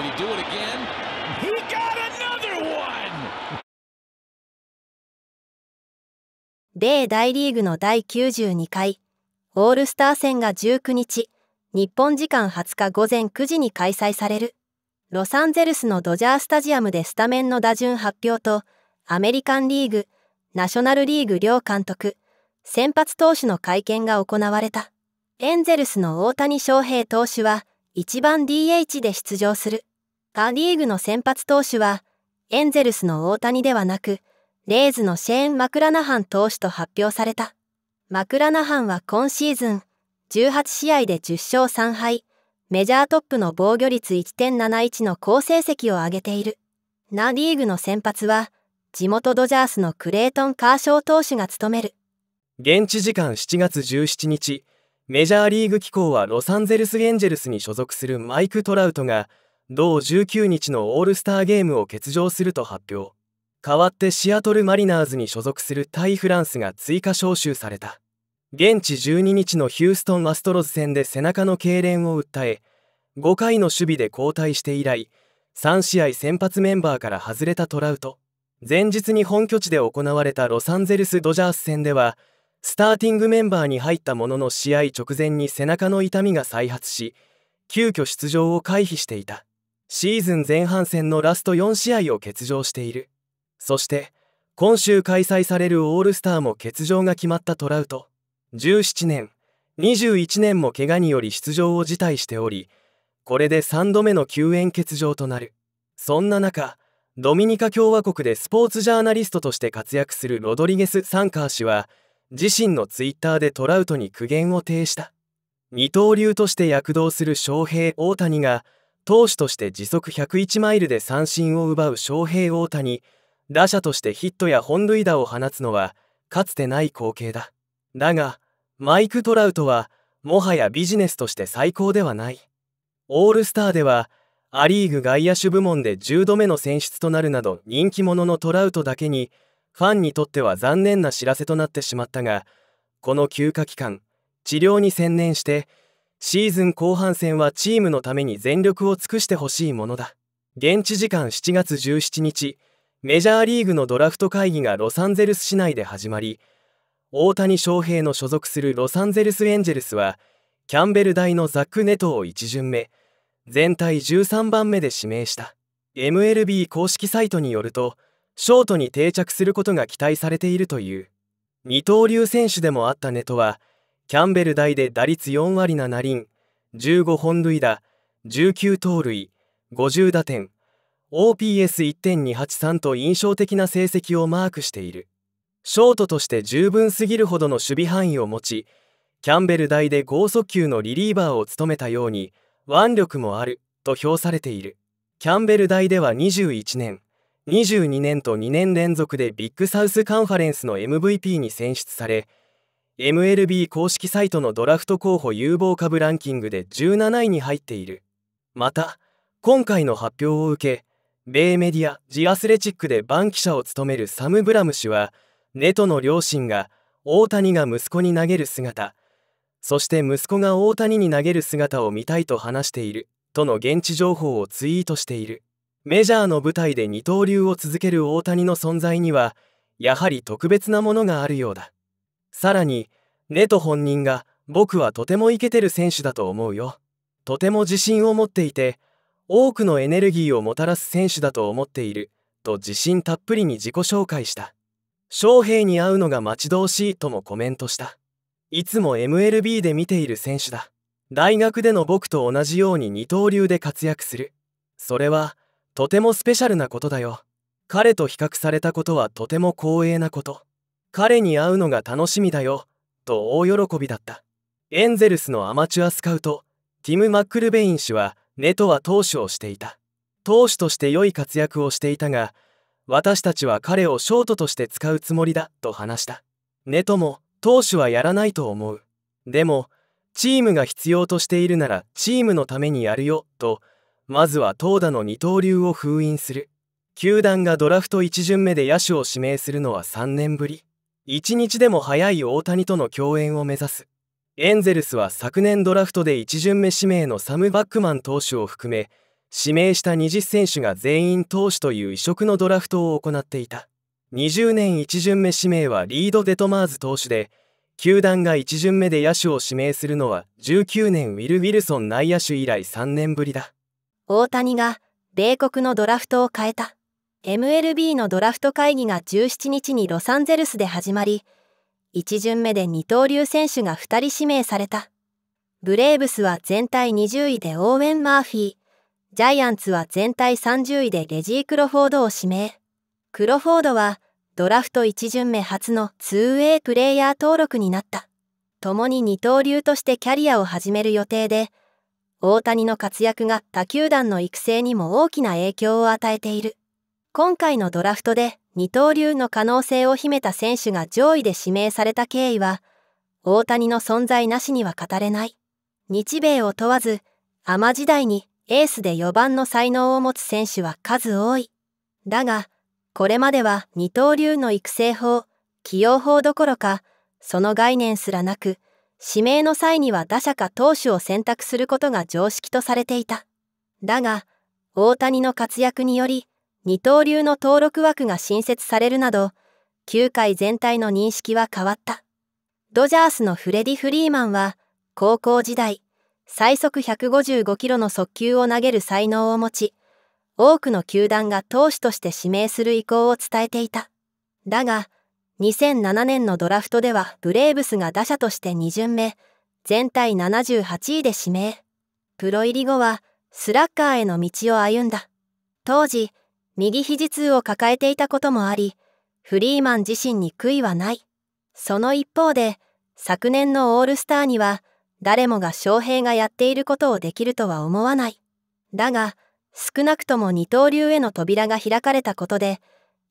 Did he do it again? He got another one! 米大リーグの第92回オールスター戦が19日日本時間20日午前9時に開催されるロサンゼルスのドジャースタジアムでスタメンの打順発表とアメリカンリーグナショナルリーグ両監督先発投手の会見が行われたエンゼルスの大谷翔平投手は1番 DH で出場するカリーグの先発投手は、エンゼルスの大谷ではなく、レイズのシェーン・マクラナハン投手と発表された。マクラナハンは今シーズン、18試合で10勝3敗、メジャートップの防御率1.71の好成績を上げている。ナ・リーグの先発は、地元ドジャースのクレートン・カーショー投手が務める。現地時間7月17日、メジャーリーグ機構はロサンゼルス・エンジェルスに所属するマイク・トラウトが、同19日のオールスターゲームを欠場すると発表代わってシアトル・マリナーズに所属する対フランスが追加招集された現地12日のヒューストン・アストロズ戦で背中の痙攣を訴え5回の守備で交代して以来3試合先発メンバーから外れたトラウト前日に本拠地で行われたロサンゼルス・ドジャース戦ではスターティングメンバーに入ったものの試合直前に背中の痛みが再発し急遽出場を回避していたシーズン前半戦のラスト4試合を欠場しているそして今週開催されるオールスターも欠場が決まったトラウト17年21年も怪我により出場を辞退しておりこれで3度目の救援欠場となるそんな中ドミニカ共和国でスポーツジャーナリストとして活躍するロドリゲス・サンカー氏は自身のツイッターでトラウトに苦言を呈した二刀流として躍動する翔平大谷が「投手として時速101マイルで三振を奪う翔平大谷打者としてヒットや本塁打を放つのはかつてない光景だだがマイク・トラウトはもはやビジネスとして最高ではないオールスターではア・リーグ外野手部門で10度目の選出となるなど人気者のトラウトだけにファンにとっては残念な知らせとなってしまったがこの休暇期間治療に専念してシーズン後半戦はチームのために全力を尽くしてほしいものだ現地時間7月17日メジャーリーグのドラフト会議がロサンゼルス市内で始まり大谷翔平の所属するロサンゼルス・エンジェルスはキャンベル大のザック・ネトを1巡目全体13番目で指名した MLB 公式サイトによるとショートに定着することが期待されているという二刀流選手でもあったネトはキャンベル大で打率4割7厘、15本塁打、19盗塁、50打点、OPS1.283 と印象的な成績をマークしている。ショートとして十分すぎるほどの守備範囲を持ち、キャンベル大で剛速球のリリーバーを務めたように、腕力もあると評されている。キャンベル大では21年、22年と2年連続でビッグサウスカンファレンスの MVP に選出され、MLB 公式サイトのドラフト候補有望株ランキングで17位に入っているまた今回の発表を受け米メディアジアスレチックで番記者を務めるサム・ブラム氏はネトの両親が大谷が息子に投げる姿そして息子が大谷に投げる姿を見たいと話しているとの現地情報をツイートしているメジャーの舞台で二刀流を続ける大谷の存在にはやはり特別なものがあるようださらにネト本人が僕はとてもイケてる選手だと思うよとても自信を持っていて多くのエネルギーをもたらす選手だと思っていると自信たっぷりに自己紹介した翔平に会うのが待ち遠しいともコメントしたいつも MLB で見ている選手だ大学での僕と同じように二刀流で活躍するそれはとてもスペシャルなことだよ彼と比較されたことはとても光栄なこと彼に会うのが楽しみだよと大喜びだったエンゼルスのアマチュアスカウトティム・マックルベイン氏はネトは投手をしていた投手として良い活躍をしていたが私たちは彼をショートとして使うつもりだと話したネトも投手はやらないと思うでもチームが必要としているならチームのためにやるよとまずは投打の二刀流を封印する球団がドラフト1巡目で野手を指名するのは3年ぶり一日でも早い大谷との共演を目指すエンゼルスは昨年ドラフトで1巡目指名のサム・バックマン投手を含め指名した20選手が全員投手という異色のドラフトを行っていた20年1巡目指名はリード・デトマーズ投手で球団が1巡目で野手を指名するのは19年ウィル・ウィルソン内野手以来3年ぶりだ大谷が米国のドラフトを変えた MLB のドラフト会議が17日にロサンゼルスで始まり、1巡目で二刀流選手が2人指名された。ブレーブスは全体20位でオーウェン・マーフィー、ジャイアンツは全体30位でレジー・クロフォードを指名。クロフォードはドラフト1巡目初の 2way プレイヤー登録になった。共に二刀流としてキャリアを始める予定で、大谷の活躍が他球団の育成にも大きな影響を与えている。今回のドラフトで二刀流の可能性を秘めた選手が上位で指名された経緯は、大谷の存在なしには語れない。日米を問わず、アマ時代にエースで4番の才能を持つ選手は数多い。だが、これまでは二刀流の育成法、起用法どころか、その概念すらなく、指名の際には打者か投手を選択することが常識とされていた。だが、大谷の活躍により、二刀流の登録枠が新設されるなど、球界全体の認識は変わった。ドジャースのフレディ・フリーマンは、高校時代、最速155キロの速球を投げる才能を持ち、多くの球団が投手として指名する意向を伝えていた。だが、2007年のドラフトではブレーブスが打者として2巡目、全体78位で指名。プロ入り後は、スラッガーへの道を歩んだ。当時、右肘痛を抱えていたこともあり、フリーマン自身に悔いはない。その一方で、昨年のオールスターには、誰もが翔平がやっていることをできるとは思わない。だが、少なくとも二刀流への扉が開かれたことで、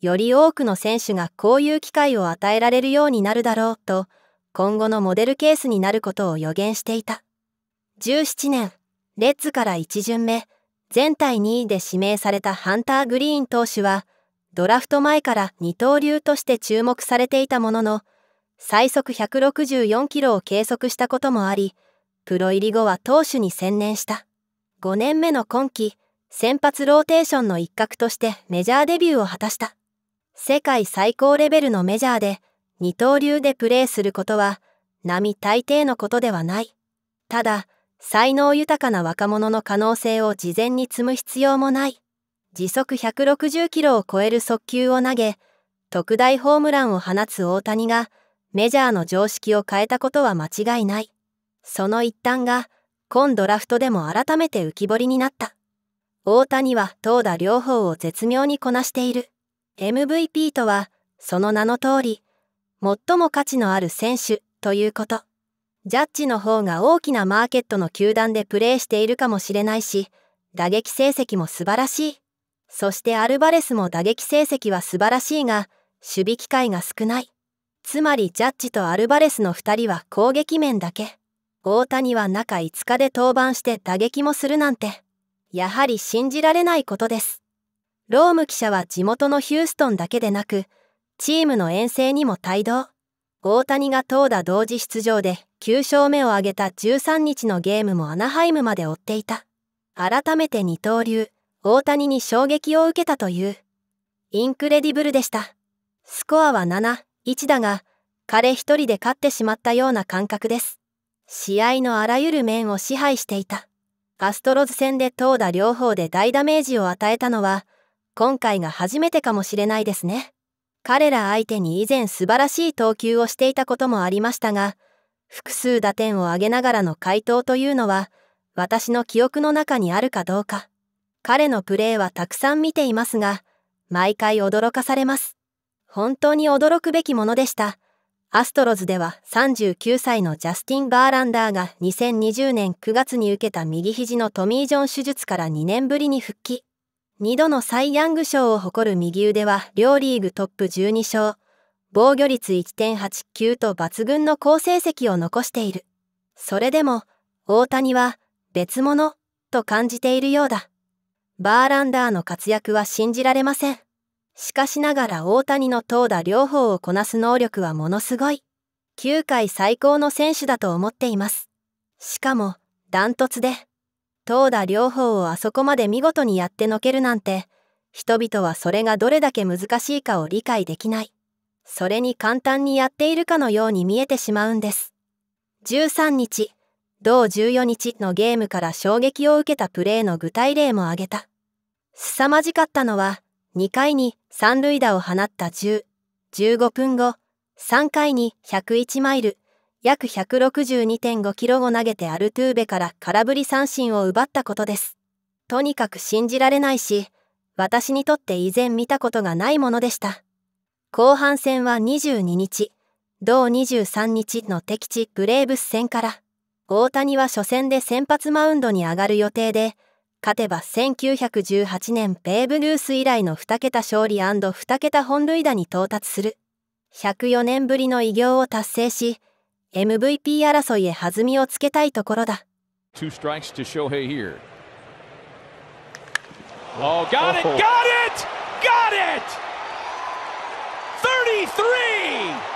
より多くの選手がこういう機会を与えられるようになるだろうと、今後のモデルケースになることを予言していた。17年、レッズから1巡目、全体2位で指名されたハンター・グリーン投手は、ドラフト前から二刀流として注目されていたものの、最速164キロを計測したこともあり、プロ入り後は投手に専念した。5年目の今季、先発ローテーションの一角としてメジャーデビューを果たした。世界最高レベルのメジャーで、二刀流でプレーすることは、並大抵のことではない。ただ、才能豊かな若者の可能性を事前に積む必要もない時速160キロを超える速球を投げ特大ホームランを放つ大谷がメジャーの常識を変えたことは間違いないその一端が今ドラフトでも改めて浮き彫りになった大谷は投打両方を絶妙にこなしている MVP とはその名の通り最も価値のある選手ということジャッジの方が大きなマーケットの球団でプレーしているかもしれないし、打撃成績も素晴らしい。そしてアルバレスも打撃成績は素晴らしいが、守備機会が少ない。つまりジャッジとアルバレスの2人は攻撃面だけ。大谷は中5日で登板して打撃もするなんて、やはり信じられないことです。ローム記者は地元のヒューストンだけでなく、チームの遠征にも帯同。大谷が投打同時出場で9勝目を挙げた13日のゲームもアナハイムまで追っていた。改めて二刀流、大谷に衝撃を受けたという。インクレディブルでした。スコアは7、1だが、彼一人で勝ってしまったような感覚です。試合のあらゆる面を支配していた。アストロズ戦で投打両方で大ダメージを与えたのは、今回が初めてかもしれないですね。彼ら相手に以前素晴らしい投球をしていたこともありましたが、複数打点を挙げながらの回答というのは、私の記憶の中にあるかどうか。彼のプレーはたくさん見ていますが、毎回驚かされます。本当に驚くべきものでした。アストロズでは39歳のジャスティン・バーランダーが2020年9月に受けた右肘のトミー・ジョン手術から2年ぶりに復帰。2度のサイ・ヤング賞を誇る右腕は両リーグトップ12勝。防御率1.89と抜群の好成績を残している。それでも、大谷は別物と感じているようだ。バーランダーの活躍は信じられません。しかしながら大谷の投打両方をこなす能力はものすごい。9回最高の選手だと思っています。しかも、ダントツで。投打両方をあそこまで見事にやってのけるなんて、人々はそれがどれだけ難しいかを理解できない。それに簡単にやっているかのように見えてしまうんです。13日、同14日のゲームから衝撃を受けたプレーの具体例も挙げた。凄まじかったのは、2回に三塁打を放った10、15分後、3回に101マイル、約162.5キロを投げてアルトゥーベから空振り三振を奪ったことです。とにかく信じられないし、私にとって以前見たことがないものでした。後半戦は22日、同23日の敵地ブレーブス戦から、大谷は初戦で先発マウンドに上がる予定で、勝てば1918年ベーブ・ルース以来の2桁勝利 &2 桁本塁打に到達する。104年ぶりの偉業を達成し、MVP 争いへ弾みをつけたいところだ。got it! Got it! Got it! 33.